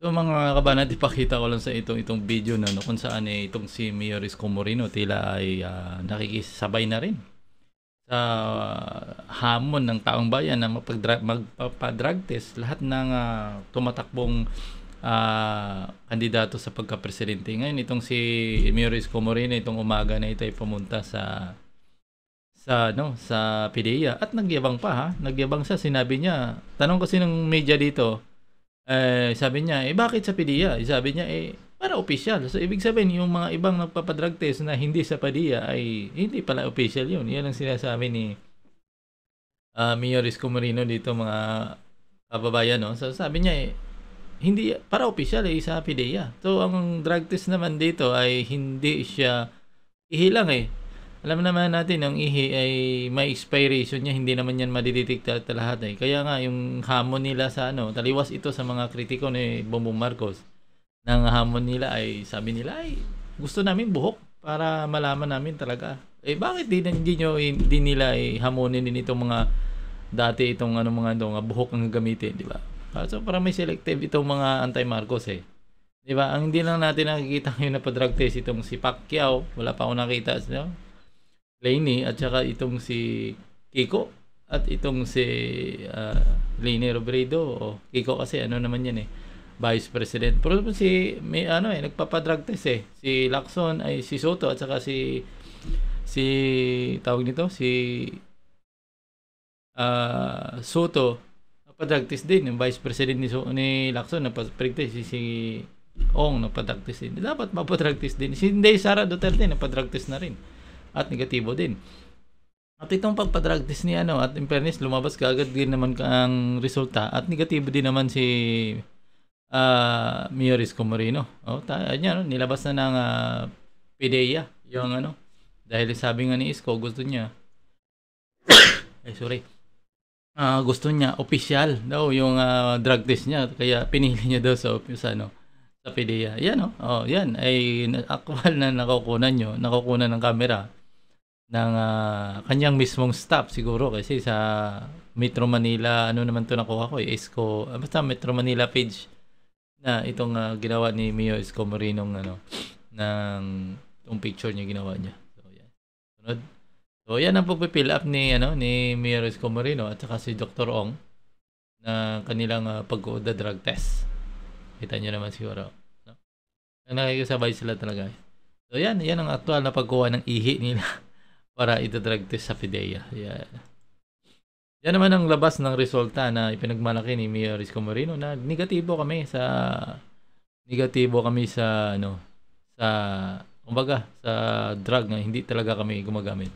So mga kabanan, ipakita ko lang sa itong itong video na no, kung saan eh, itong si Mayor Isko Moreno tila ay uh, nakikisabay na rin sa uh, hamon ng taong bayan na magpapadrug test lahat ng uh, tumatakbong uh, kandidato sa pagkapresidente. Ngayon itong si Mayor Isko Moreno itong umaga na ito ay pumunta sa sa no sa PDEA at nagyabang pa ha. Nagyabang siya sinabi niya. Tanong kasi ng media dito, eh, sabi niya, eh bakit sa PDEA? Eh, sabi niya, eh para official. So, ibig sabihin, yung mga ibang nagpapadrug test na hindi sa PDEA ay hindi pala official yun. Yan ang sinasabi ni uh, Mayor Escomarino dito mga kababayan. No? So, sabi niya, eh, hindi para official eh sa PDEA. So ang drug test naman dito ay hindi siya ihilang eh. Alam naman natin, ang ihi ay may expiration niya, hindi naman yan madidetekta at lahat eh. Kaya nga, yung hamon nila sa ano, taliwas ito sa mga kritiko ni Bongbong Marcos. Nang hamon nila ay, sabi nila ay, gusto namin buhok para malaman namin talaga. Eh bakit di, hindi, nyo, hindi nila eh, hamonin din itong mga dati itong ano mga itong ano, buhok ang gamitin, di ba? Ah, so para may selective itong mga anti-Marcos eh. Di ba? Ang hindi lang natin nakikita ngayon na pa-drug test itong si Pacquiao. Wala pa ako nakita. No? Lainey at saka itong si Kiko at itong si uh, Lainey Robredo o Kiko kasi ano naman yan eh Vice President. Pero si may ano eh nagpapa-drug test eh si Lacson ay si Soto at saka si si tawag nito si uh, Soto nagpa-drug test din yung vice president ni, so, ni Lacson pa-drug test si, si Ong nagpa-drug test din dapat mapa-drug test din si Inday Sara Duterte nagpa-drug test na rin at negatibo din. At itong pagpa-drug test ni ano at in fairness lumabas kaagad din naman ang resulta at negatibo din naman si uh, ah, Mioris Comorino. Oh, tayo niya no? Oh, nilabas na ng uh, ah, PDEA yung ano dahil sabi nga ni Isko gusto niya ay sorry uh, gusto niya official daw yung uh, drug test niya kaya pinili niya daw sa sa ano sa PDEA. Yan no? Oh, oh yan ay actual na nakukunan niyo, nakukunan ng camera ng uh, kanyang mismong stop siguro kasi sa Metro Manila ano naman to nakuha ko eh, Isko ah, basta Metro Manila page na itong uh, ginawa ni Mio Isko Moreno ng ano ng itong picture niya ginawa niya so yan sunod so yan ang pagpipill up ni ano ni Mio Isko Moreno at saka si Dr. Ong na kanilang uh, pag-uuda drug test kita niyo naman siguro no? nakikisabay sila talaga so yan yan ang aktual na pagkuha ng ihi nila para itadrag test sa PIDEA. Yeah. Yan naman ang labas ng resulta na ipinagmalaki ni Mayor Risco Moreno na negatibo kami sa negatibo kami sa ano sa kumbaga sa drug na hindi talaga kami gumagamit.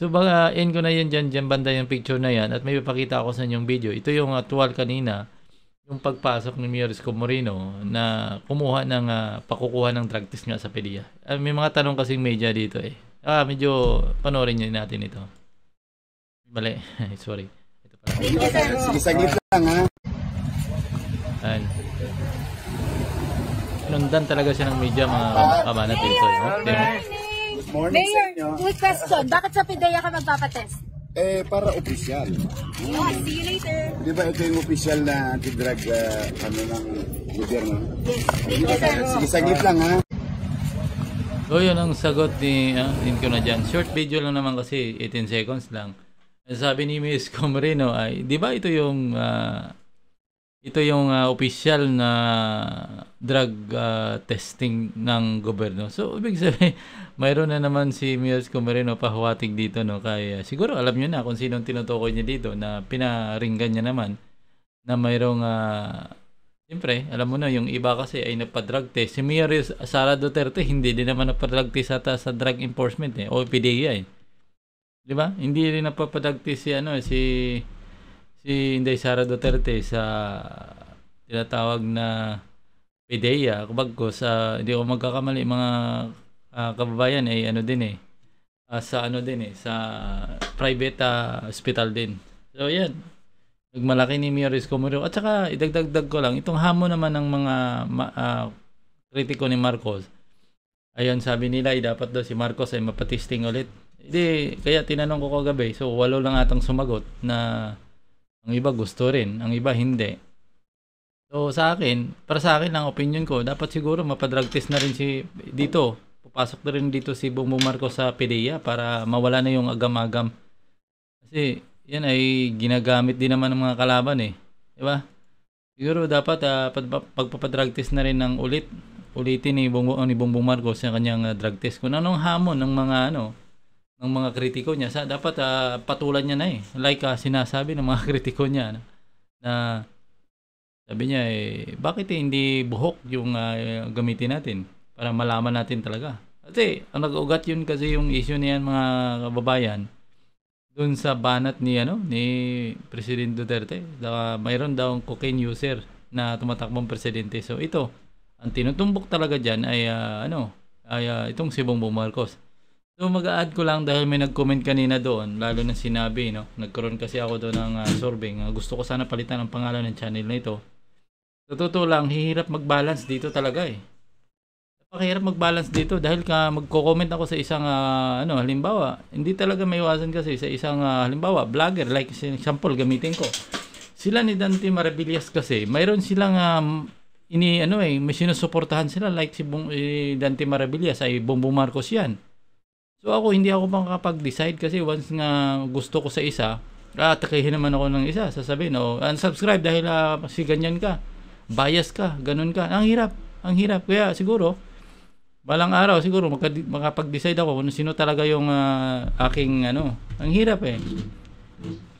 So baka end ko na yun dyan, dyan banda yung picture na yan at may papakita ako sa inyong video. Ito yung actual kanina yung pagpasok ni Mayor Risco Moreno na kumuha ng uh, pakukuha ng drug test nga sa PDEA. Uh, ah, may mga tanong kasing media dito eh. Ah, medyo panoorin niyo natin ito. Mali. Sorry. Ito pa. Sige, saglit lang ha. Ayan. Inundan talaga siya ng media mga kabana dito. Eh, okay. Good morning Mayor, sa inyo. quick question. Bakit sa PIDEA ka magpapatest? Eh, para official. Oh, see you later. Di ba ito yung official na anti-drug uh, ano ng gobyerno? Yes. Sige, saglit lang ha. So yun ang sagot ni uh, ah, din ko na dyan. Short video lang naman kasi 18 seconds lang. Sabi ni Miss Comrino ay, di ba ito yung uh, ito yung uh, ah, official na drug uh, testing ng gobyerno. So ibig sabihin, mayroon na naman si Miss Comrino pahuwatig dito no kaya siguro alam niyo na kung sino tinutukoy niya dito na pinaringgan niya naman na mayroong uh, Siyempre, alam mo na, yung iba kasi ay napadrug test. Si Mayor Sara Duterte, hindi din naman napadrug test ata sa drug enforcement eh. O PDEA eh. Di ba? Hindi rin napapadrug test si, ano, si, si Inday Sara Duterte sa tinatawag na PDEA. Kapag ko sa, hindi ko magkakamali, mga uh, kababayan ay eh, ano din eh. Uh, sa ano din eh, sa private uh, hospital din. So, yan. Nagmalaki ni Miores Comoro. At saka, idagdagdag ko lang, itong hamon naman ng mga ma, uh, kritiko ni Marcos. Ayun, sabi nila, eh, dapat daw si Marcos ay mapatisting ulit. Hindi, kaya tinanong ko kagabi. So, walo lang atang sumagot na ang iba gusto rin, ang iba hindi. So, sa akin, para sa akin, ang opinion ko, dapat siguro mapadrag test na rin si dito. Papasok na rin dito si Bongbong Marcos sa PDEA para mawala na yung agam-agam. Kasi, yan ay ginagamit din naman ng mga kalaban eh. Di ba? Siguro dapat uh, ah, pagpapadrag test na rin ng ulit ulitin ni Bongbong ni Bongbong Marcos ang kanyang uh, drug test kung anong hamon ng mga ano ng mga kritiko niya sa dapat uh, patulan niya na eh like uh, sinasabi ng mga kritiko niya na, na sabi niya eh bakit eh, hindi buhok yung uh, gamitin natin para malaman natin talaga kasi ang nag-ugat yun kasi yung issue niyan mga kababayan doon sa banat ni ano ni President Duterte. Da, mayroon daw ang cocaine user na tumatakbong presidente. So ito, ang tinutumbok talaga diyan ay uh, ano, ay uh, itong si Bongbong Marcos. So mag-add ko lang dahil may nag-comment kanina doon, lalo na sinabi, no? Nagkaroon kasi ako doon ng uh, sorbing. Uh, gusto ko sana palitan ang pangalan ng channel na ito. Sa totoo lang, hihirap mag-balance dito talaga eh. Pakihirap mag-balance dito dahil ka magko-comment ako sa isang uh, ano halimbawa, hindi talaga maiwasan kasi sa isang uh, halimbawa, vlogger like si example gamitin ko. Sila ni Dante Marabillas kasi, mayroon silang um, ini ano eh, may sinusuportahan sila like si Bong, eh, Dante Marabillas ay Bongbong Marcos 'yan. So ako hindi ako makakapag-decide kasi once nga gusto ko sa isa, atakihin naman ako ng isa, sasabihin, oh, unsubscribe dahil uh, si ganyan ka, bias ka, ganun ka. Ang hirap, ang hirap. Kaya siguro, balang araw siguro magka, makapag-decide ako kung sino talaga yung uh, aking ano. Ang hirap eh.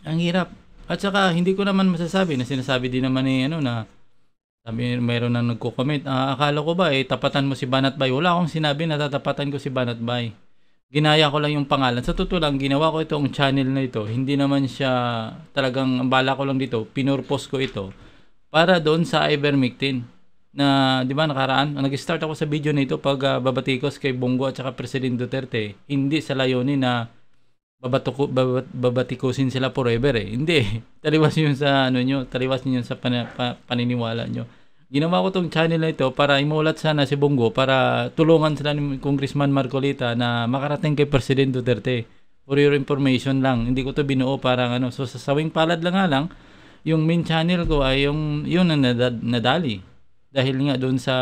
Ang hirap. At saka hindi ko naman masasabi na sinasabi din naman ni eh, ano na sabi mayroon nang nagko-comment. Ah, akala ko ba eh tapatan mo si Banat Bay. Wala akong sinabi na tatapatan ko si Banat Bay. Ginaya ko lang yung pangalan. Sa totoo lang, ginawa ko itong channel na ito. Hindi naman siya talagang ang bala ko lang dito. Pinurpose ko ito para doon sa ivermectin na, di ba, nakaraan, nag-start ako sa video nito pag uh, babatikos kay Bongo at saka President Duterte. Hindi sa layunin na babatuko, babat, babatikusin sila forever eh. Hindi. Taliwas yun sa, ano niyo taliwas niyo sa pan, pa, paniniwala niyo Ginawa ko tong channel na ito para imulat sana si Bongo para tulungan sila ni Congressman Marcolita na makarating kay President Duterte. For your information lang, hindi ko to binuo para ano. So sa sawing palad lang nga lang, yung main channel ko ay yung yun na nadali dahil nga doon sa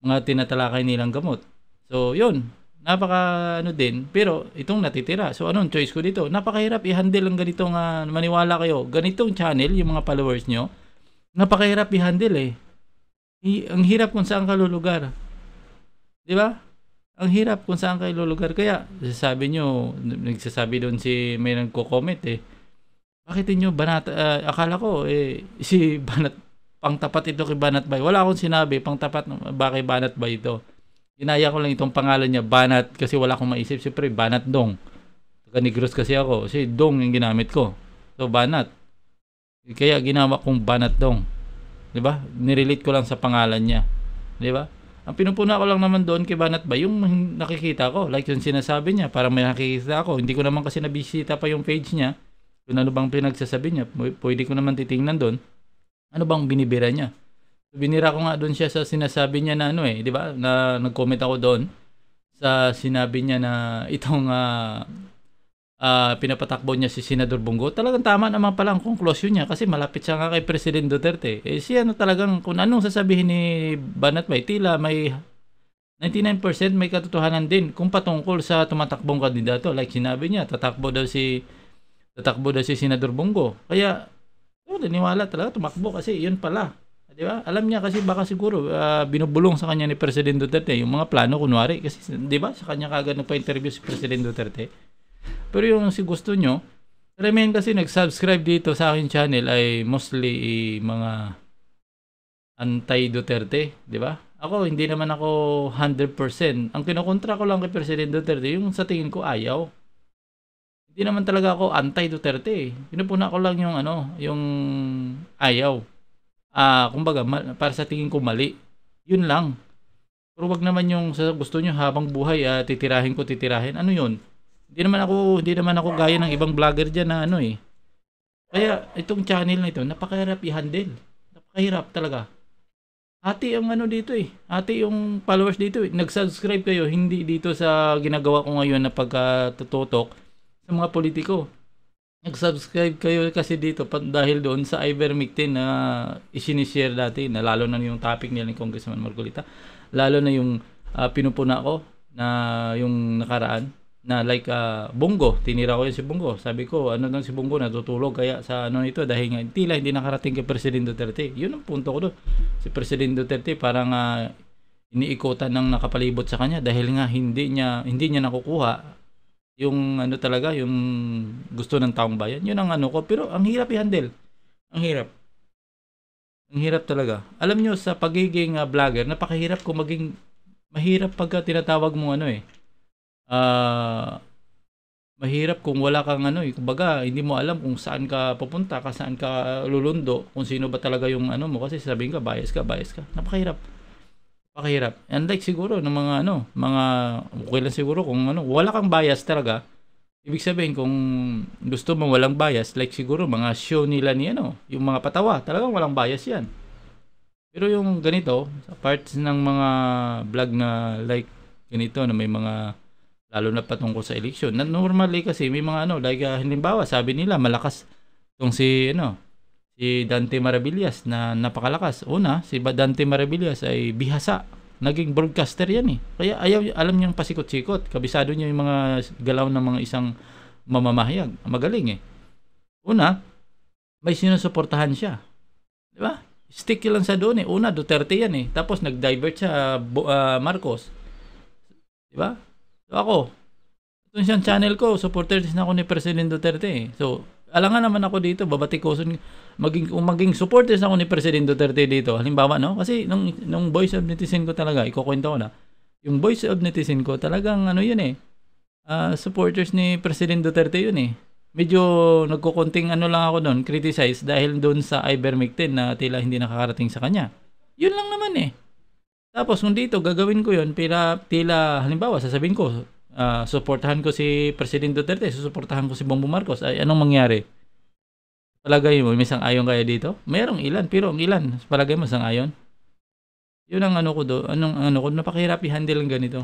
mga tinatalakay nilang gamot. So, yun. Napaka ano din. Pero itong natitira. So, anong choice ko dito? Napakahirap i-handle ang ganitong, uh, maniwala kayo, ganitong channel, yung mga followers nyo, napakahirap i-handle eh. I- ang hirap kung saan ka lulugar. Di ba? Ang hirap kung saan ka lulugar. Kaya, sabi nyo, nagsasabi doon si, may nagko-comment eh. Bakit inyo banat, uh, ah, akala ko eh, si banat, pangtapat ito kay Banat Bay. Wala akong sinabi, pangtapat ba kay Banat Bay ito. Ginaya ko lang itong pangalan niya, Banat, kasi wala akong maisip. Siyempre, Banat Dong. Taga Negros kasi ako. Kasi Dong yung ginamit ko. So, Banat. Kaya ginawa kong Banat Dong. ba? Diba? Nirelate ko lang sa pangalan niya. ba? Diba? Ang pinupuna ko lang naman doon kay Banat Bay, yung nakikita ko. Like yung sinasabi niya, parang may nakikita ako. Hindi ko naman kasi nabisita pa yung page niya. Kung ano bang pinagsasabi niya, pwede ko naman titingnan doon ano bang binibira niya? binira ko nga doon siya sa sinasabi niya na ano eh, di ba? Na nag-comment ako doon sa sinabi niya na itong uh, uh, pinapatakbo niya si Senador Bongo. Talagang tama naman pala ang conclusion niya kasi malapit siya nga kay President Duterte. Eh siya ano talagang kung anong sasabihin ni Banat may tila may 99% may katotohanan din kung patungkol sa tumatakbong kandidato. Like sinabi niya, tatakbo daw si tatakbo daw si Senador Bongo. Kaya naniwala talaga, tumakbo kasi yun pala. Di ba? Alam niya kasi baka siguro uh, binubulong sa kanya ni President Duterte yung mga plano kunwari kasi di ba sa kanya kagad nagpa-interview si President Duterte. Pero yung si gusto nyo, remain kasi nag-subscribe dito sa akin channel ay mostly eh, mga anti Duterte, di ba? Ako hindi naman ako 100%. Ang kinokontra ko lang kay President Duterte yung sa tingin ko ayaw hindi naman talaga ako anti-Duterte eh. Pinupuna ko lang yung ano, yung ayaw. Ah, uh, kumbaga, para sa tingin ko mali. Yun lang. Pero wag naman yung sa gusto niyo habang buhay, uh, titirahin ko, titirahin. Ano yun? Hindi naman ako, hindi naman ako gaya ng ibang vlogger diyan na ano eh. Kaya itong channel na ito, napakahirap i-handle. Napakahirap talaga. Ate ang ano dito eh. Ate yung followers dito eh. Nag-subscribe kayo, hindi dito sa ginagawa ko ngayon na pagkatututok. Uh, sa mga politiko. Nag-subscribe kayo kasi dito dahil doon sa ivermectin na isinishare dati na lalo na yung topic nila ni Congressman Margolita. Lalo na yung uh, pinupuna ko na yung nakaraan na like uh, Bungo, tinira ko yun si Bungo. Sabi ko, ano lang si Bungo natutulog kaya sa ano nito dahil nga tila hindi nakarating kay President Duterte. Yun ang punto ko doon. Si President Duterte parang uh, iniikutan ng nakapalibot sa kanya dahil nga hindi niya hindi niya nakukuha yung ano talaga, yung gusto ng taong bayan. Yun ang ano ko, pero ang hirap i-handle. Ang hirap. Ang hirap talaga. Alam nyo, sa pagiging uh, vlogger, napakahirap kung maging, mahirap pagka tinatawag mo ano eh. Ah, uh, mahirap kung wala kang ano eh. Kumbaga, hindi mo alam kung saan ka pupunta, ka saan ka lulundo, kung sino ba talaga yung ano mo. Kasi sabihin ka, bias ka, bias ka. Napakahirap. Pakihirap. And like siguro ng mga ano, mga okay lang siguro kung ano, wala kang bias talaga. Ibig sabihin kung gusto mo walang bias, like siguro mga show nila ni ano, yung mga patawa, talagang walang bias 'yan. Pero yung ganito, sa parts ng mga vlog na like ganito na may mga lalo na patungkol sa election. Na normally kasi may mga ano, like uh, halimbawa sabi nila malakas tong si ano, si Dante Marabillas na napakalakas. Una, si Dante Marabillas ay bihasa. Naging broadcaster yan eh. Kaya ayaw, alam niyang pasikot-sikot. Kabisado niya yung mga galaw ng mga isang mamamahayag. Magaling eh. Una, may sinusuportahan siya. Di ba? Sticky lang sa doon eh. Una, Duterte yan eh. Tapos nag-divert sa uh, ah, Marcos. Di ba? So ako, itong siyang channel ko, supporters na ako ni President Duterte eh. So, alangan naman ako dito, babatikoson, maging, maging supporters ako ni President Duterte dito. Halimbawa, no? Kasi nung, nung voice of netizen ko talaga, ikukwento ko na, yung voice of netizen ko talagang ano yun eh, uh, supporters ni President Duterte yun eh. Medyo nagkukunting ano lang ako doon, criticize dahil doon sa ivermectin na tila hindi nakakarating sa kanya. Yun lang naman eh. Tapos kung dito, gagawin ko yun, pila, tila, halimbawa, sasabihin ko, uh, suportahan ko si President Duterte, susuportahan ko si Bongbong Marcos, ay anong mangyari? Palagay mo, may sang-ayon kaya dito? Mayroong ilan, pero ang ilan, palagay mo sang-ayon? Yun ang ano ko do, anong ano ko, napakahirap i-handle ng ganito.